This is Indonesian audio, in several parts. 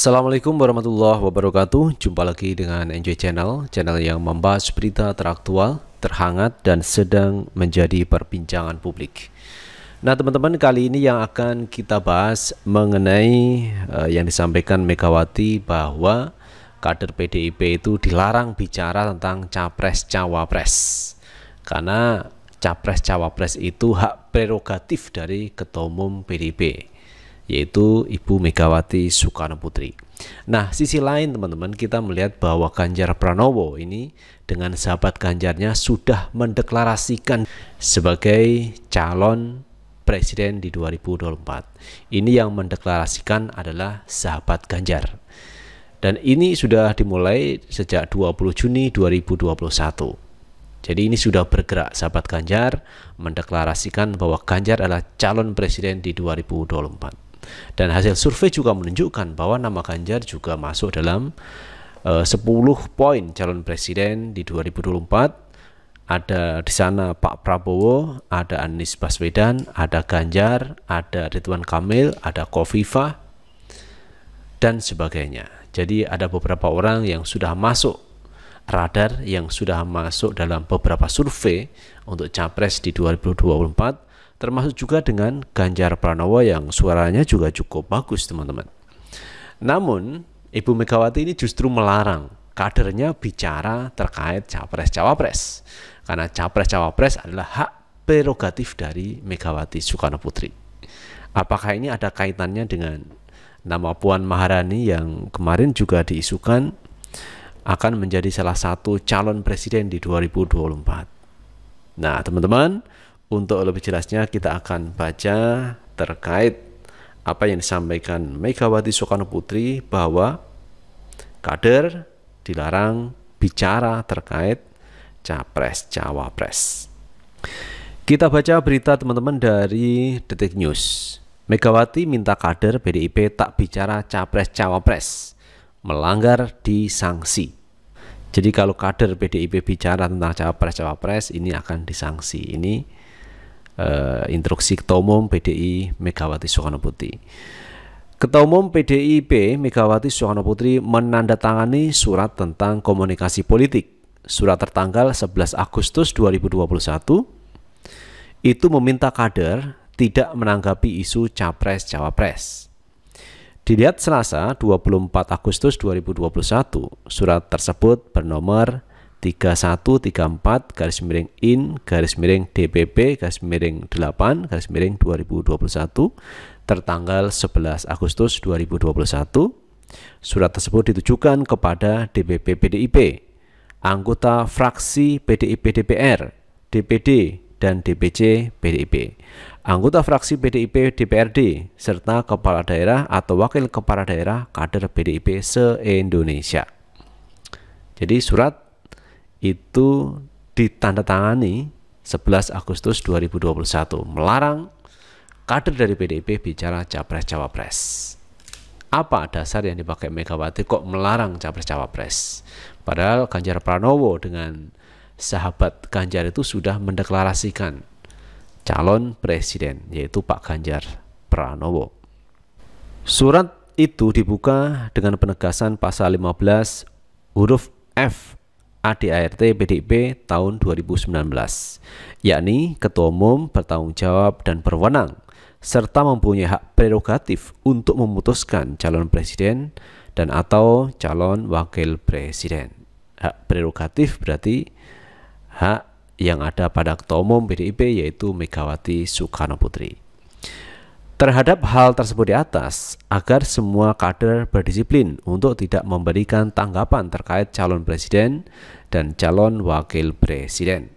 Assalamualaikum warahmatullahi wabarakatuh Jumpa lagi dengan Enjoy Channel Channel yang membahas berita teraktual, terhangat, dan sedang menjadi perbincangan publik Nah teman-teman kali ini yang akan kita bahas mengenai uh, yang disampaikan Megawati bahwa kader PDIP itu dilarang bicara tentang capres-cawapres Karena capres-cawapres itu hak prerogatif dari Ketua Umum PDIP yaitu Ibu Megawati Soekarno Putri. Nah, sisi lain teman-teman kita melihat bahwa Ganjar Pranowo ini dengan sahabat Ganjarnya sudah mendeklarasikan sebagai calon presiden di 2024. Ini yang mendeklarasikan adalah sahabat Ganjar. Dan ini sudah dimulai sejak 20 Juni 2021. Jadi ini sudah bergerak sahabat Ganjar mendeklarasikan bahwa Ganjar adalah calon presiden di 2024. Dan hasil survei juga menunjukkan bahwa nama Ganjar juga masuk dalam eh, uh, 10 poin calon presiden di 2024. Ada di sana Pak Prabowo, ada Anies Baswedan, ada Ganjar, ada Ridwan Kamil, ada Kofifa, dan sebagainya. Jadi ada beberapa orang yang sudah masuk radar yang sudah masuk dalam beberapa survei untuk capres di 2024 termasuk juga dengan Ganjar Pranowo yang suaranya juga cukup bagus teman-teman. Namun Ibu Megawati ini justru melarang kadernya bicara terkait capres-cawapres karena capres-cawapres adalah hak prerogatif dari Megawati Soekarno Putri. Apakah ini ada kaitannya dengan nama Puan Maharani yang kemarin juga diisukan akan menjadi salah satu calon presiden di 2024? Nah, teman-teman, untuk lebih jelasnya kita akan baca terkait apa yang disampaikan Megawati Soekarno Putri bahwa kader dilarang bicara terkait capres cawapres. Kita baca berita teman-teman dari Detik News. Megawati minta kader PDIP tak bicara capres cawapres, melanggar disanksi. Jadi kalau kader PDIP bicara tentang capres cawapres ini akan disanksi. Ini uh, instruksi Ketua Umum PDI Megawati Soekarno Putri. Ketua Umum PDIP Megawati Soekarno Putri menandatangani surat tentang komunikasi politik. Surat tertanggal 11 Agustus 2021 itu meminta kader tidak menanggapi isu capres-cawapres. Dilihat Selasa 24 Agustus 2021, surat tersebut bernomor 3134 garis miring in garis miring DPP garis miring 8 garis miring 2021 tertanggal 11 Agustus 2021 surat tersebut ditujukan kepada DPP PDIP anggota fraksi PDIP DPR DPD dan DPC PDIP anggota fraksi PDIP DPRD serta kepala daerah atau wakil kepala daerah kader PDIP se-Indonesia jadi surat itu ditandatangani 11 Agustus 2021 melarang kader dari PDIP bicara capres-cawapres. Apa dasar yang dipakai Megawati kok melarang capres-cawapres? Padahal Ganjar Pranowo dengan sahabat Ganjar itu sudah mendeklarasikan calon presiden yaitu Pak Ganjar Pranowo. Surat itu dibuka dengan penegasan pasal 15 huruf F ADART PDIP tahun 2019, yakni Ketua Umum bertanggung jawab dan berwenang, serta mempunyai hak prerogatif untuk memutuskan calon presiden dan atau calon wakil presiden. Hak prerogatif berarti hak yang ada pada Ketua Umum PDIP yaitu Megawati Soekarno Putri terhadap hal tersebut di atas agar semua kader berdisiplin untuk tidak memberikan tanggapan terkait calon presiden dan calon wakil presiden.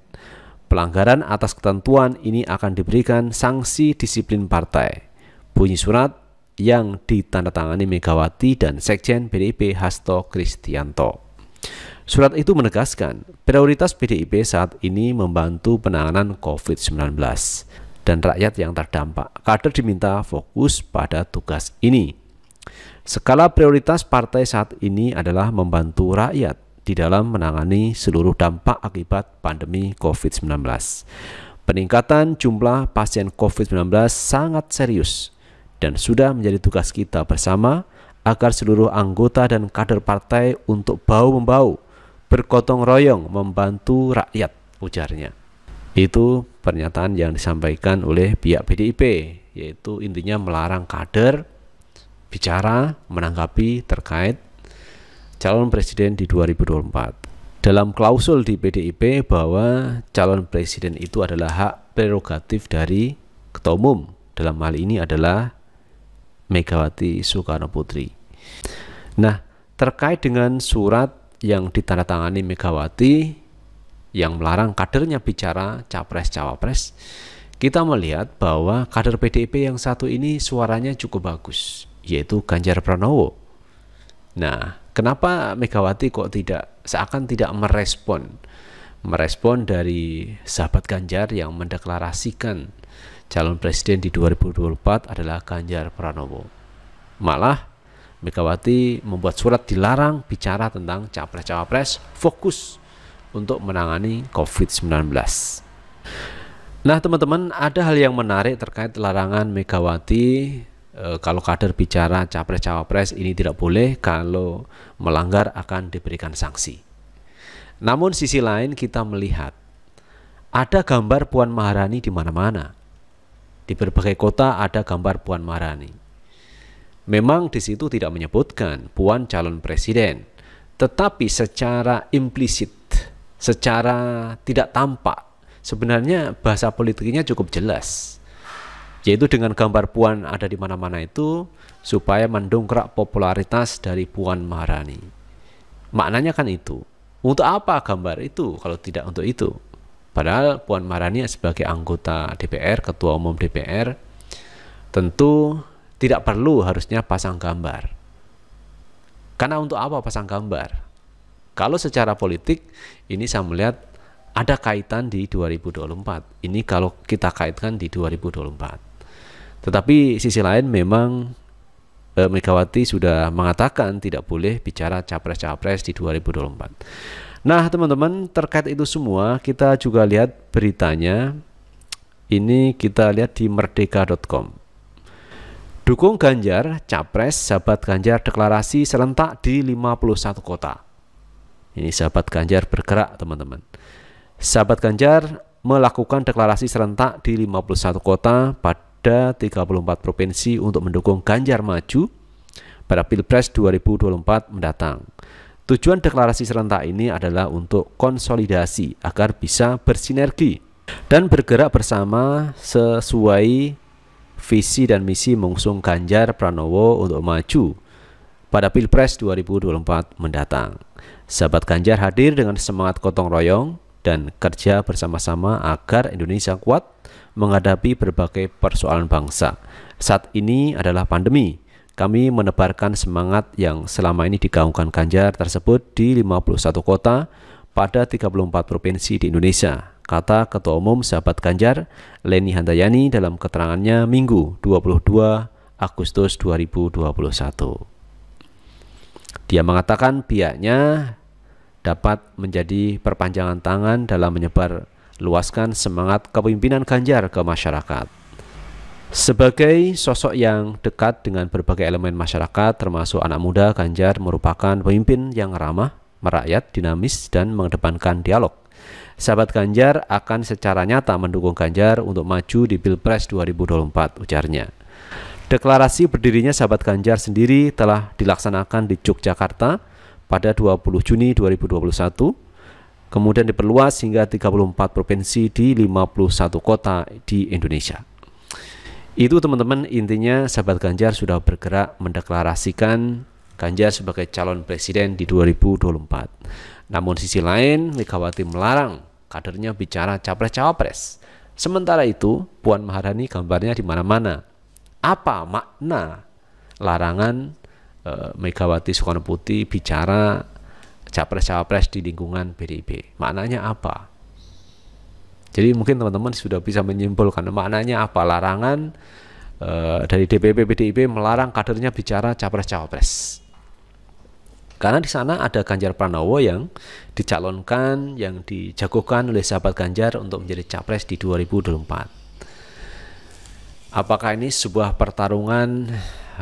Pelanggaran atas ketentuan ini akan diberikan sanksi disiplin partai. Bunyi surat yang ditandatangani Megawati dan Sekjen PDIP Hasto Kristianto. Surat itu menegaskan prioritas PDIP saat ini membantu penanganan COVID-19 dan rakyat yang terdampak. Kader diminta fokus pada tugas ini. Skala prioritas partai saat ini adalah membantu rakyat di dalam menangani seluruh dampak akibat pandemi COVID-19. Peningkatan jumlah pasien COVID-19 sangat serius dan sudah menjadi tugas kita bersama agar seluruh anggota dan kader partai untuk bau-membau bergotong royong membantu rakyat, ujarnya. Itu pernyataan yang disampaikan oleh pihak PDIP, yaitu intinya melarang kader bicara menanggapi terkait calon presiden di 2024. Dalam klausul di PDIP bahwa calon presiden itu adalah hak prerogatif dari ketua umum. Dalam hal ini adalah Megawati Soekarno Putri. Nah, terkait dengan surat yang ditandatangani Megawati yang melarang kadernya bicara capres-cawapres, kita melihat bahwa kader PDIP yang satu ini suaranya cukup bagus, yaitu Ganjar Pranowo. Nah, kenapa Megawati kok tidak seakan tidak merespon? Merespon dari sahabat Ganjar yang mendeklarasikan calon presiden di 2024 adalah Ganjar Pranowo. Malah Megawati membuat surat dilarang bicara tentang capres-cawapres, fokus untuk menangani COVID-19. Nah, teman-teman, ada hal yang menarik terkait larangan Megawati e, kalau kader bicara capres-cawapres ini tidak boleh, kalau melanggar akan diberikan sanksi. Namun sisi lain kita melihat ada gambar Puan Maharani di mana-mana. Di berbagai kota ada gambar Puan Maharani. Memang di situ tidak menyebutkan Puan calon presiden, tetapi secara implisit secara tidak tampak sebenarnya bahasa politiknya cukup jelas yaitu dengan gambar Puan ada di mana-mana itu supaya mendongkrak popularitas dari Puan Maharani. Maknanya kan itu. Untuk apa gambar itu kalau tidak untuk itu? Padahal Puan Maharani sebagai anggota DPR, ketua umum DPR tentu tidak perlu harusnya pasang gambar. Karena untuk apa pasang gambar? Kalau secara politik ini saya melihat ada kaitan di 2024. Ini kalau kita kaitkan di 2024. Tetapi sisi lain memang eh, Megawati sudah mengatakan tidak boleh bicara capres-capres di 2024. Nah, teman-teman, terkait itu semua kita juga lihat beritanya. Ini kita lihat di merdeka.com. Dukung Ganjar, Capres, Sahabat Ganjar deklarasi serentak di 51 kota. Ini sahabat Ganjar bergerak, teman-teman. Sahabat Ganjar melakukan deklarasi serentak di 51 kota pada 34 provinsi untuk mendukung Ganjar maju pada Pilpres 2024 mendatang. Tujuan deklarasi serentak ini adalah untuk konsolidasi agar bisa bersinergi dan bergerak bersama sesuai visi dan misi mengusung Ganjar Pranowo untuk maju pada Pilpres 2024 mendatang. Sahabat Ganjar hadir dengan semangat gotong royong dan kerja bersama-sama agar Indonesia kuat menghadapi berbagai persoalan bangsa. Saat ini adalah pandemi. Kami menebarkan semangat yang selama ini digaungkan Ganjar tersebut di 51 kota pada 34 provinsi di Indonesia, kata Ketua Umum Sahabat Ganjar, Leni Handayani dalam keterangannya Minggu 22 Agustus 2021. Dia mengatakan pihaknya dapat menjadi perpanjangan tangan dalam menyebar luaskan semangat kepemimpinan Ganjar ke masyarakat. Sebagai sosok yang dekat dengan berbagai elemen masyarakat, termasuk anak muda, Ganjar merupakan pemimpin yang ramah, merakyat, dinamis, dan mengedepankan dialog. Sahabat Ganjar akan secara nyata mendukung Ganjar untuk maju di Pilpres 2024, ujarnya. Deklarasi berdirinya sahabat Ganjar sendiri telah dilaksanakan di Yogyakarta, pada 20 Juni 2021, kemudian diperluas hingga 34 provinsi di 51 kota di Indonesia. Itu teman-teman intinya sahabat Ganjar sudah bergerak mendeklarasikan Ganjar sebagai calon presiden di 2024. Namun sisi lain Megawati melarang kadernya bicara capres-cawapres. Sementara itu Puan Maharani gambarnya di mana-mana. Apa makna larangan Eh, Megawati Soekarno Putih bicara capres capres di lingkungan PDIP. Maknanya apa? Jadi mungkin teman-teman sudah bisa menyimpulkan maknanya apa larangan e, dari DPP PDIP melarang kadernya bicara capres-cawapres. Karena di sana ada Ganjar Pranowo yang dicalonkan, yang dijagokan oleh sahabat Ganjar untuk menjadi capres di 2024. Apakah ini sebuah pertarungan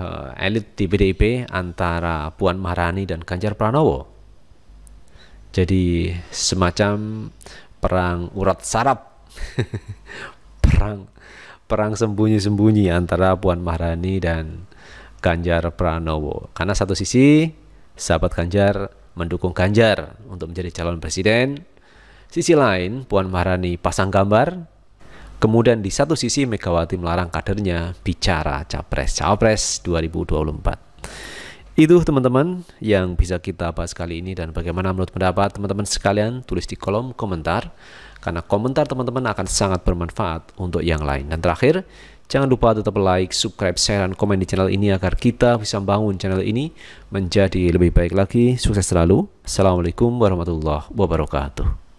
uh, elit di PDIP antara Puan Maharani dan Ganjar Pranowo. Jadi semacam perang urat sarap, perang perang sembunyi-sembunyi antara Puan Maharani dan Ganjar Pranowo. Karena satu sisi sahabat Ganjar mendukung Ganjar untuk menjadi calon presiden, sisi lain Puan Maharani pasang gambar Kemudian di satu sisi Megawati melarang kadernya bicara capres-cawapres 2024. Itu teman-teman yang bisa kita bahas kali ini dan bagaimana menurut pendapat teman-teman sekalian tulis di kolom komentar karena komentar teman-teman akan sangat bermanfaat untuk yang lain. Dan terakhir, Jangan lupa tetap like, subscribe, share, dan komen di channel ini agar kita bisa membangun channel ini menjadi lebih baik lagi. Sukses selalu. Assalamualaikum warahmatullahi wabarakatuh.